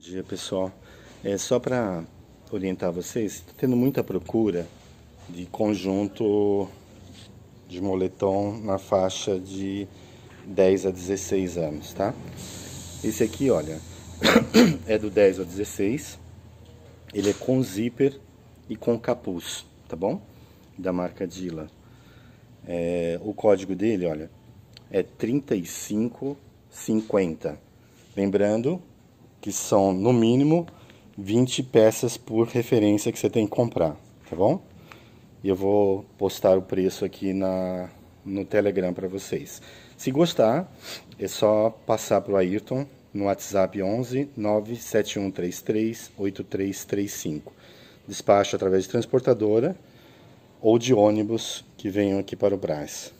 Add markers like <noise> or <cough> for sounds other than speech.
Bom dia pessoal, é só para orientar vocês, tô tá tendo muita procura de conjunto de moletom na faixa de 10 a 16 anos, tá? Esse aqui, olha, <coughs> é do 10 ao 16, ele é com zíper e com capuz, tá bom? Da marca Dila. É, o código dele, olha, é 3550. Lembrando que são no mínimo 20 peças por referência que você tem que comprar, tá bom? E eu vou postar o preço aqui na, no Telegram para vocês. Se gostar, é só passar para o Ayrton no WhatsApp 11 97133 8335. Despacho através de transportadora ou de ônibus que venham aqui para o Brás.